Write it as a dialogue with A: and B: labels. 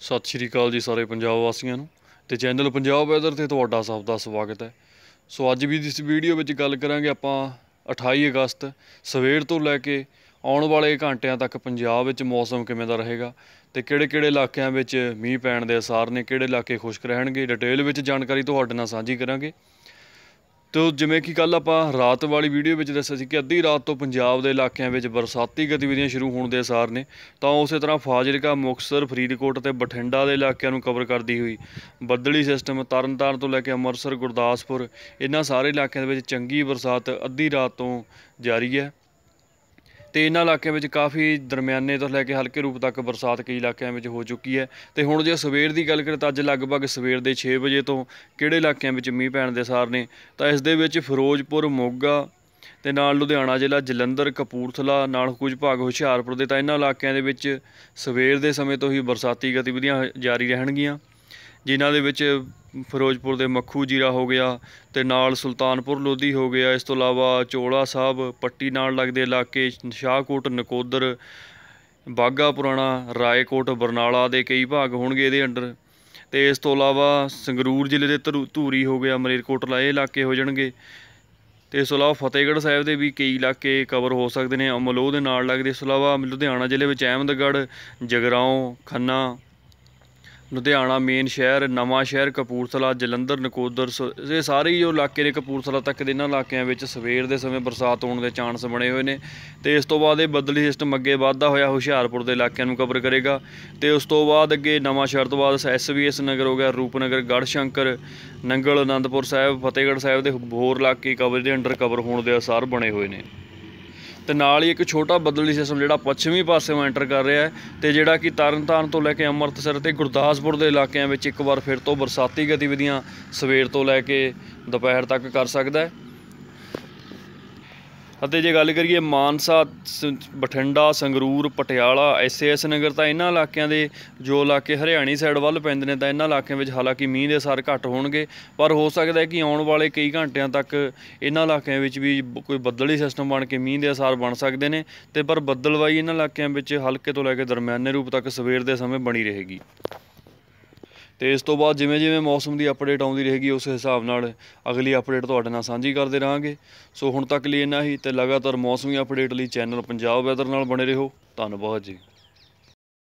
A: ਸਤਿ ਸ਼੍ਰੀ ਅਕਾਲ ਜੀ ਸਾਰੇ ਪੰਜਾਬ ਵਾਸੀਆਂ ਨੂੰ ਤੇ ਚੈਨਲ ਪੰਜਾਬ ਵੈਦਰ ਤੇ ਤੁਹਾਡਾ ਸਭ ਦਾ ਸਵਾਗਤ ਹੈ ਸੋ ਅੱਜ ਵੀ ਇਸ ਵੀਡੀਓ ਵਿੱਚ ਗੱਲ ਕਰਾਂਗੇ ਆਪਾਂ 28 ਅਗਸਤ ਸਵੇਰ ਤੋਂ ਲੈ ਕੇ ਆਉਣ ਵਾਲੇ ਘੰਟਿਆਂ ਤੱਕ ਪੰਜਾਬ ਵਿੱਚ ਮੌਸਮ ਕਿਵੇਂ ਦਾ ਰਹੇਗਾ ਤੇ ਕਿਹੜੇ-ਕਿਹੜੇ ਇਲਾਕਿਆਂ ਵਿੱਚ ਮੀਂਹ ਪੈਣ ਦੇ ਅਸਾਰ ਨੇ ਕਿਹੜੇ ਇਲਾਕੇ ਖੁਸ਼ਕ ਰਹਿਣਗੇ ਡਿਟੇਲ ਵਿੱਚ ਜਾਣਕਾਰੀ ਤੁਹਾਡੇ ਨਾਲ ਸਾਂਝੀ ਕਰਾਂਗੇ ਤੋ ਜਿਵੇਂ ਕਿ ਕੱਲ ਆਪਾਂ ਰਾਤ ਵਾਲੀ ਵੀਡੀਓ ਵਿੱਚ ਦੱਸਿਆ ਸੀ ਕਿ ਅੱਧੀ ਰਾਤ ਤੋਂ ਪੰਜਾਬ ਦੇ ਇਲਾਕਿਆਂ ਵਿੱਚ ਬਰਸਾਤੀ ਗਤੀਵਿਧੀਆਂ ਸ਼ੁਰੂ ਹੋਣ ਦੇ ਅਸਾਰ ਨੇ ਤਾਂ ਉਸੇ ਤਰ੍ਹਾਂ ਫਾਜ਼ਿਲਕਾ ਮੁਕਸਰ ਫਰੀਦਕੋਟ ਤੇ ਬਠਿੰਡਾ ਦੇ ਇਲਾਕਿਆਂ ਨੂੰ ਕਵਰ ਕਰਦੀ ਹੋਈ ਬੱਦਲੀ ਸਿਸਟਮ ਤਰਨਤਾਰਨ ਤੋਂ ਲੈ ਕੇ ਅੰਮ੍ਰਿਤਸਰ ਗੁਰਦਾਸਪੁਰ ਇਹਨਾਂ ਸਾਰੇ ਇਲਾਕਿਆਂ ਦੇ ਵਿੱਚ ਚੰਗੀ ਬਰਸਾਤ ਅੱਧੀ ਰਾਤ ਤੋਂ ਜਾਰੀ ਹੈ ਤੇ ਇਹਨਾਂ ਇਲਾਕਿਆਂ ਵਿੱਚ ਕਾਫੀ ਦਰਮਿਆਨੇ ਤੋਂ ਲੈ ਕੇ ਹਲਕੇ ਰੂਪ ਤੱਕ ਬਰਸਾਤ ਕਈ ਇਲਾਕਿਆਂ ਵਿੱਚ ਹੋ ਚੁੱਕੀ ਹੈ ਤੇ ਹੁਣ ਜੇ ਸਵੇਰ ਦੀ ਗੱਲ ਕਰੀਏ ਤਾਂ ਅੱਜ ਲਗਭਗ ਸਵੇਰ ਦੇ 6 ਵਜੇ ਤੋਂ ਕਿਹੜੇ ਇਲਾਕਿਆਂ ਵਿੱਚ ਮੀਂਹ ਪੈਣ ਦੇ ਸਾਰ ਨੇ ਤਾਂ ਇਸ ਦੇ ਵਿੱਚ ਫਿਰੋਜ਼ਪੁਰ ਮੋਗਾ ਤੇ ਨਾਲ ਲੁਧਿਆਣਾ ਜ਼ਿਲ੍ਹਾ ਜਲੰਧਰ ਕਪੂਰਥਲਾ ਨਾਲ ਕੁਝ ਭਾਗ ਹੁਸ਼ਿਆਰਪੁਰ ਦੇ ਤਾਂ ਇਹਨਾਂ ਇਲਾਕਿਆਂ ਦੇ ਵਿੱਚ ਸਵੇਰ ਦੇ ਸਮੇਂ ਤੋਂ ਹੀ ਬਰਸਾਤੀ ਗਤੀਵਿਧੀਆਂ ਜਾਰੀ ਰਹਿਣਗੀਆਂ ਜਿਨ੍ਹਾਂ ਦੇ ਵਿੱਚ ਫਿਰੋਜ਼ਪੁਰ ਦੇ ਮੱਖੂ ਜੀਰਾ ਹੋ ਗਿਆ ਤੇ ਨਾਲ ਸੁਲਤਾਨਪੁਰ ਲੋਧੀ ਹੋ ਗਿਆ ਇਸ ਤੋਂ ਇਲਾਵਾ ਚੋਲਾ ਸਾਹਿਬ ਪੱਟੀ ਨਾਲ ਲੱਗਦੇ ਇਲਾਕੇ ਸ਼ਾਹਕੋਟ ਨਕੋਦਰ ਬਾਗਾ ਪੁਰਾਣਾ ਰਾਏਕੋਟ ਬਰਨਾਲਾ ਦੇ ਕਈ ਭਾਗ ਹੋਣਗੇ ਇਹਦੇ ਅੰਡਰ ਤੇ ਇਸ ਤੋਂ ਇਲਾਵਾ ਸੰਗਰੂਰ ਜ਼ਿਲ੍ਹੇ ਦੇ ਧੂਰੀ ਹੋ ਗਿਆ ਮਲੇਰਕੋਟਲਾ ਇਹ ਇਲਾਕੇ ਹੋ ਜਾਣਗੇ ਤੇ ਇਸ ਤੋਂ ਇਲਾਵਾ ਫਤਿਹਗੜ੍ਹ ਸਾਹਿਬ ਦੇ ਵੀ ਕਈ ਇਲਾਕੇ ਕਵਰ ਹੋ ਸਕਦੇ ਨੇ ਅਮਲੋਹ ਦੇ ਨਾਲ ਲੱਗਦੇ ਇਸ ਤੋਂ ਇਲਾਵਾ ਲੁਧਿਆਣਾ ਜ਼ਿਲ੍ਹੇ ਵਿੱਚ ਅਹਿਮਦਗੜ੍ਹ ਜਗਰਾਉਂ ਖੰਨਾ ਲੁਧਿਆਣਾ ਮੇਨ ਸ਼ਹਿਰ ਨਵਾਂ ਸ਼ਹਿਰ ਕਪੂਰਥਲਾ ਜਲੰਧਰ ਨਕੋਦਰ ਇਹ ਸਾਰੇ ਜੋ ਇਲਾਕੇ ਨੇ ਕਪੂਰਥਲਾ ਤੱਕ ਦੇ ਇਹਨਾਂ ਇਲਾਕਿਆਂ ਵਿੱਚ ਸਵੇਰ ਦੇ ਸਮੇਂ ਬਰਸਾਤ ਹੋਣ ਦੇ ਚਾਂਸ ਬਣੇ ਹੋਏ ਨੇ ਤੇ ਇਸ ਤੋਂ ਬਾਅਦ ਇਹ ਬਦਲੀ ਸਿਸਟਮ ਅੱਗੇ ਵੱਧਦਾ ਹੋਇਆ ਹੁਸ਼ਿਆਰਪੁਰ ਦੇ ਇਲਾਕਿਆਂ ਨੂੰ ਕਵਰ ਕਰੇਗਾ ਤੇ ਉਸ ਤੋਂ ਬਾਅਦ ਅੱਗੇ ਨਵਾਂ ਸ਼ਹਿਰ ਤੋਂ ਬਾਅਦ ਐਸਬੀਐਸ ਨਗਰ ਹੋ ਗਿਆ ਰੂਪਨਗਰ ਗੜਸ਼ੰਕਰ ਨੰਗਲ ਆਨੰਦਪੁਰ ਸਾਹਿਬ ਫਤਿਹਗੜ੍ਹ ਸਾਹਿਬ ਦੇ ਹੋਰ ਇਲਾਕੇ ਕਵਰ ਦੇ ਅੰਡਰ ਕਵਰ ਹੋਣ ਦੇ ਆਸਾਰ ਬਣੇ ਹੋਏ ਨੇ ਤੇ ਨਾਲ ਹੀ ਇੱਕ ਛੋਟਾ ਬਦਲੀ ਸਿਸਟਮ ਜਿਹੜਾ ਪੱਛਮੀ ਪਾਸੇੋਂ ਐਂਟਰ ਕਰ ਰਿਹਾ ਹੈ ਤੇ ਜਿਹੜਾ ਕਿ ਤਰਨਤਾਰਨ ਤੋਂ ਲੈ ਕੇ ਅੰਮ੍ਰਿਤਸਰ ਤੇ ਗੁਰਦਾਸਪੁਰ ਦੇ ਇਲਾਕਿਆਂ ਵਿੱਚ ਇੱਕ ਵਾਰ ਫਿਰ ਤੋਂ ਬਰਸਾਤੀ ਗਤੀਵਿਧੀਆਂ ਸਵੇਰ ਤੋਂ ਲੈ ਕੇ ਦੁਪਹਿਰ ਤੱਕ ਕਰ ਸਕਦਾ ਹੈ ਅਤੇ ਜੇ ਗੱਲ ਕਰੀਏ ਮਾਨਸਾ ਬਠਿੰਡਾ ਸੰਗਰੂਰ ਪਟਿਆਲਾ ਐਸਐਸ ਨਗਰ ਤਾਂ ਇਹਨਾਂ ਇਲਾਕਿਆਂ ਦੇ ਜੋ ਇਲਾਕੇ ਹਰਿਆਣੀ ਸਾਈਡ ਵੱਲ ਪੈਂਦੇ ਨੇ ਤਾਂ ਇਹਨਾਂ ਇਲਾਕਿਆਂ ਵਿੱਚ ਹਾਲਾਂਕਿ ਮੀਂਹ ਦੇ ਅਸਰ ਘੱਟ ਹੋਣਗੇ ਪਰ ਹੋ ਸਕਦਾ ਹੈ ਕਿ ਆਉਣ ਵਾਲੇ ਕਈ ਘੰਟਿਆਂ ਤੱਕ ਇਹਨਾਂ ਇਲਾਕਿਆਂ ਵਿੱਚ ਵੀ ਕੋਈ ਬੱਦਲੀ ਸਿਸਟਮ ਬਣ ਕੇ ਮੀਂਹ ਦੇ ਅਸਰ ਬਣ ਸਕਦੇ ਨੇ ਤੇ ਪਰ ਬੱਦਲਵਾਈ ਇਹਨਾਂ ਇਲਾਕਿਆਂ ਵਿੱਚ ਹਲਕੇ ਤੋਂ ਲੈ ਕੇ ਦਰਮਿਆਨੇ ਰੂਪ ਤੱਕ ਸਵੇਰ ਦੇ ਸਮੇਂ ਬਣੀ ਰਹੇਗੀ ਤੇ ਇਸ ਤੋਂ ਬਾਅਦ ਜਿਵੇਂ ਜਿਵੇਂ ਮੌਸਮ ਦੀ ਅਪਡੇਟ ਆਉਂਦੀ ਰਹੇਗੀ ਉਸ ਹਿਸਾਬ ਨਾਲ ਅਗਲੀ ਅਪਡੇਟ ਤੁਹਾਡੇ ਨਾਲ ਸਾਂਝੀ ਕਰਦੇ ਰਹਾਂਗੇ ਸੋ ਹੁਣ ਤੱਕ ਲਈ ਇੰਨਾ ਹੀ ਤੇ ਲਗਾਤਾਰ ਮੌਸਮੀ ਅਪਡੇਟ ਲਈ ਚੈਨਲ ਪੰਜਾਬ ਵੈਦਰ ਨਾਲ ਬਣੇ ਰਹੋ ਧੰਨਵਾਦ ਜੀ